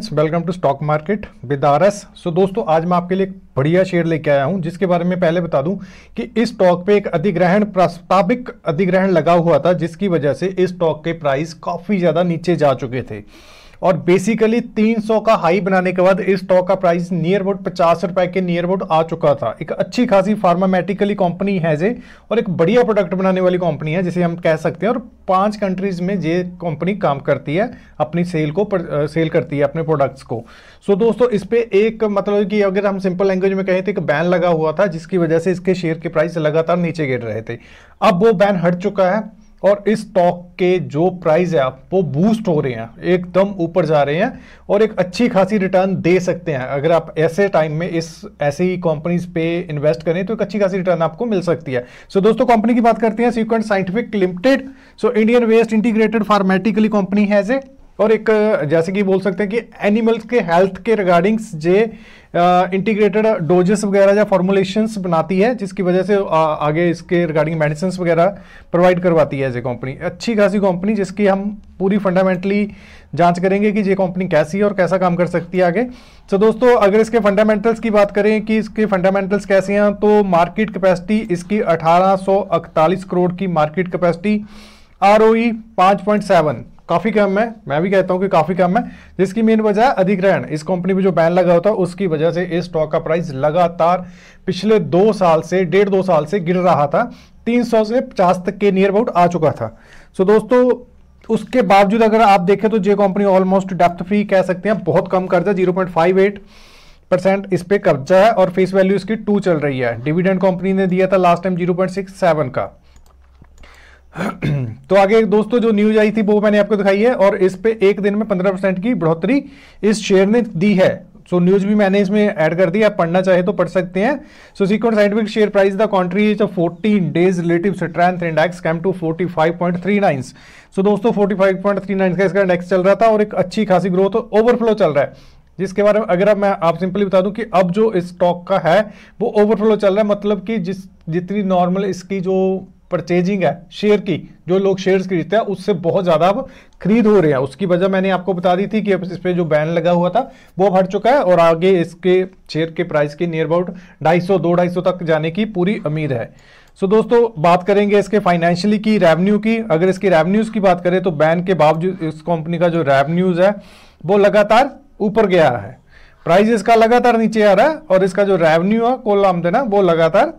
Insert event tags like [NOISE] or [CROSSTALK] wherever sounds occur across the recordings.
friends welcome to stock market with R S so दोस्तों आज मैं आपके लिए एक बढ़िया शेयर लेके आया हूं जिसके बारे में पहले बता दूं कि इस स्टॉक पे एक अधिग्रहण प्रस्ताविक अधिग्रहण लगा हुआ था जिसकी वजह से इस स्टॉक के प्राइस काफ़ी ज़्यादा नीचे जा चुके थे और बेसिकली 300 का हाई बनाने के बाद इस स्टॉक का प्राइस नियर अबाउट पचास रुपए के नियर अबाउट आ चुका था एक अच्छी खासी फार्मामेटिकली कंपनी है जे और एक बढ़िया प्रोडक्ट बनाने वाली कंपनी है जिसे हम कह सकते हैं और पांच कंट्रीज में ये कंपनी काम करती है अपनी सेल को पर, आ, सेल करती है अपने प्रोडक्ट्स को सो so, दोस्तों इस पर एक मतलब कि अगर हम सिंपल लैंग्वेज में कहें तो एक बैन लगा हुआ था जिसकी वजह से इसके शेयर के प्राइस लगातार नीचे गिर रहे थे अब वो बैन हट चुका है और इस स्टॉक के जो प्राइस है वो बूस्ट हो रहे हैं एकदम ऊपर जा रहे हैं और एक अच्छी खासी रिटर्न दे सकते हैं अगर आप ऐसे टाइम में इस ऐसे ही कंपनीज पे इन्वेस्ट करें तो एक अच्छी खासी रिटर्न आपको मिल सकती है सो so, दोस्तों कंपनी की बात करते हैं Sequent Scientific Limited so Indian west integrated pharmaceutical company has a और एक जैसे कि बोल सकते हैं कि एनिमल्स के हेल्थ के रिगार्डिंग्स जे इंटीग्रेटेड डोजेस वगैरह या फॉर्मुलेशंस बनाती है जिसकी वजह से आ, आगे इसके रिगार्डिंग मेडिसिन वगैरह प्रोवाइड करवाती है एज ए कंपनी अच्छी खासी कंपनी जिसकी हम पूरी फंडामेंटली जांच करेंगे कि ये कंपनी कैसी है और कैसा काम कर सकती है आगे तो दोस्तों अगर इसके फंडामेंटल्स की बात करें कि इसके फंडामेंटल्स कैसे हैं तो मार्केट कैपेसिटी इसकी अठारह करोड़ की market capacity R O E काफ़ी कम है मैं भी कहता हूं कि काफ़ी कम है जिसकी मेन वजह है अधिग्रहण इस कंपनी में जो बैन लगा होता है उसकी वजह से इस स्टॉक का प्राइस लगातार पिछले दो साल से डेढ़ दो साल से गिर रहा था 300 से 50 तक के नियर अबाउट आ चुका था सो दोस्तों उसके बावजूद अगर आप देखें तो जे कंपनी ऑलमोस्ट डेप्थ फ्री कह सकते हैं बहुत कम कर्जा zero point five eight percent इस पर कब्जा है और फेस वैल्यू इसकी टू चल रही है डिविडेंड कंपनी ने दिया था last time zero point six seven का [CLEARS THROAT] तो आगे दोस्तों जो न्यूज आई थी वो मैंने आपको दिखाई है और इस पे एक दिन में पंद्रह परसेंट की बढ़ोतरी इस शेयर ने दी है सो so, न्यूज भी मैंने इसमें ऐड कर दी आप पढ़ना चाहे तो पढ़ सकते हैं so Sequent Scientific share price the country is fourteen days relative strength index came to forty five point three nine so दोस्तों forty five point three nine का इसका इंडेक्स चल रहा था और एक अच्छी खासी ग्रोथ ओवरफ्लो चल रहा है जिसके बारे में अगर अब मैं आप सिंपली बता दूं कि अब जो इस स्टॉक का है वो ओवरफ्लो चल रहा है मतलब कि जिस जितनी नॉर्मल इसकी जो परचेजिंग है शेयर की जो लोग शेयर्स खरीदते हैं उससे बहुत ज़्यादा अब खरीद हो रहे हैं उसकी वजह मैंने आपको बता दी थी कि अब इस पर जो बैन लगा हुआ था वो हट चुका है और आगे इसके शेयर के प्राइस के नियर अबाउट ढाई सौ दो ढाई सौ तक जाने की पूरी उम्मीद है सो so, दोस्तों बात करेंगे इसके फाइनेंशियली की रेवन्यू की अगर इसकी रेवन्यूज की बात करें तो बैन के बावजूद इस कंपनी का जो रेवन्यूज है वो लगातार ऊपर गया है प्राइस इसका लगातार नीचे आ रहा है और इसका जो रेवेन्यू है कोल आमदना वो लगातार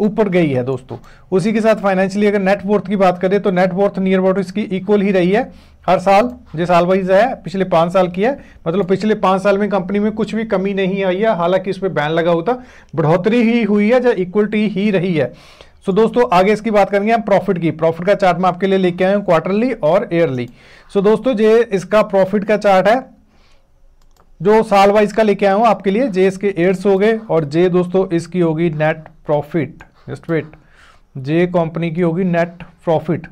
ऊपर गई है दोस्तों उसी के साथ फाइनेंशियली अगर नेटवर्थ की बात करें तो नेटवर्थ नियर अबाउट इसकी इक्वल ही रही है हर साल जो साल वाइज है पिछले पांच साल की है मतलब पिछले पांच साल में कंपनी में कुछ भी कमी नहीं आई है हालांकि इस पर बैन लगा होता बढ़ोतरी ही हुई है जो इक्वलिटी ही रही है सो so, दोस्तों आगे इसकी बात करेंगे हम प्रॉफिट की प्रॉफिट का चार्ट मैं आपके लिए लेके आया हूँ क्वार्टरली और ईयरली सो so, दोस्तों ये इसका प्रॉफिट का चार्ट है जो साल वाइज का लेके आया हूँ आपके लिए जे इसके एड्स हो गए और जे दोस्तों इसकी होगी नेट प्रॉफिट जस्ट वेट जे कंपनी की होगी नेट प्रॉफिट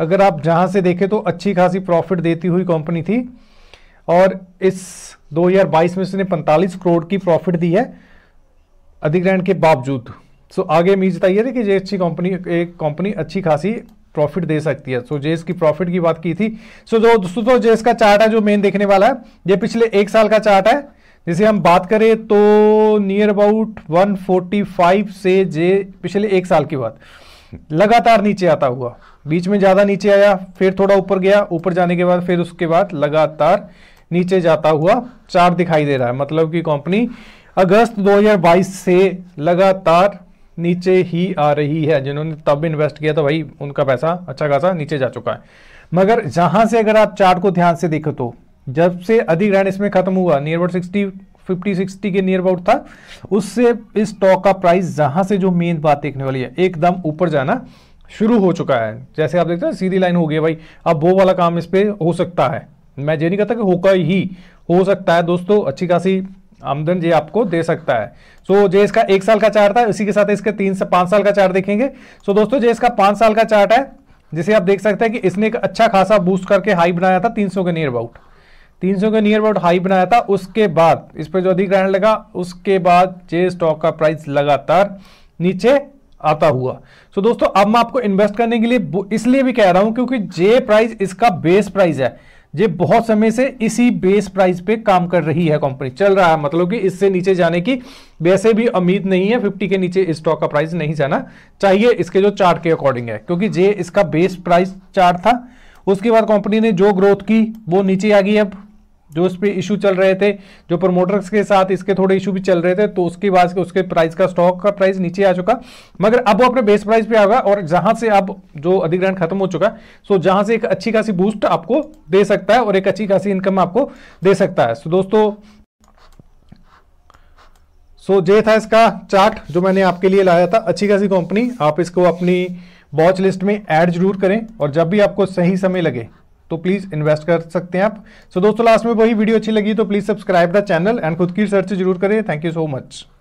अगर आप जहाँ से देखें तो अच्छी खासी प्रॉफिट देती हुई कंपनी थी और इस 2022 में उसने 45 करोड़ की प्रॉफिट दी है अधिग्रहण के बावजूद सो आगे बताइए जताइए कि ये अच्छी कंपनी एक कंपनी अच्छी खासी प्रॉफिट दे सकती है सो so, जेस की प्रॉफिट की बात की थी सो so, दोस्तों तो जेस का चार्ट है जो मेन देखने वाला है ये पिछले एक साल का चार्ट है जैसे हम बात करें तो नियर अबाउट 145 से जे पिछले एक साल की बात लगातार नीचे आता हुआ बीच में ज़्यादा नीचे आया फिर थोड़ा ऊपर गया ऊपर जाने के बाद फिर उसके बाद लगातार नीचे जाता हुआ चार्ट दिखाई दे रहा है मतलब कि कंपनी अगस्त 2022 से लगातार नीचे ही आ रही है जिन्होंने तब इन्वेस्ट किया तो भाई उनका पैसा अच्छा खासा नीचे जा चुका है मगर जहां से अगर आप चार्ट को ध्यान से देखो तो जब से अधिग्रहण इसमें खत्म हुआ near about sixty fifty sixty के नियर अबाउट था उससे इस स्टॉक का प्राइस जहां से जो मेन बात देखने वाली है एकदम ऊपर जाना शुरू हो चुका है जैसे आप देखते हैं सीधी लाइन हो गई भाई अब वो वाला काम इस पर हो सकता है मैं ये नहीं कहता कि होगा ही हो सकता है दोस्तों अच्छी खासी आमदन ये आपको दे सकता है सो so, जो इसका एक साल का चार्ट था इसी के साथ इसके तीन से पांच साल का चार्ट देखेंगे सो so, दोस्तों जो इसका पांच साल का चार्ट है जिसे आप देख सकते हैं कि इसने एक अच्छा खासा बूस्ट करके हाई बनाया था 300 के नियर अबाउट 300 के नियर अबाउट हाई बनाया था उसके बाद इस पर जो अधिक अधिग्रहण लगा उसके बाद जे स्टॉक का प्राइस लगातार नीचे आता हुआ सो so, दोस्तों अब मैं आपको इन्वेस्ट करने के लिए इसलिए भी कह रहा हूं क्योंकि जे प्राइस इसका बेस प्राइस है ये बहुत समय से इसी बेस प्राइस पे काम कर रही है कंपनी चल रहा है मतलब कि इससे नीचे जाने की वैसे भी उम्मीद नहीं है 50 के नीचे स्टॉक का प्राइस नहीं जाना चाहिए इसके जो चार्ट के अकॉर्डिंग है क्योंकि ये इसका बेस प्राइस चार्ट था उसके बाद कंपनी ने जो ग्रोथ की वो नीचे आ गई अब जो उस पर इशू चल रहे थे जो प्रमोटर्स के साथ इसके थोड़े इशू भी चल रहे थे तो उसकी वजह से उसके प्राइस का स्टॉक का प्राइस नीचे आ चुका मगर अब वो अपने बेस प्राइस पे आ गया और जहां से अब जो अधिग्रहण खत्म हो चुका सो जहां से एक अच्छी खासी बूस्ट आपको दे सकता है और एक अच्छी खासी इनकम आपको दे सकता है सो दोस्तों सो ये था इसका चार्ट जो मैंने आपके लिए लाया था अच्छी खासी कंपनी आप इसको अपनी वॉच लिस्ट में एड जरूर करें और जब भी आपको सही समय लगे तो प्लीज़ इन्वेस्ट कर सकते हैं आप सो so, दोस्तों लास्ट में वही वीडियो अच्छी लगी तो please subscribe the channel and खुद की सर्च जरूर करें थैंक यू सो मच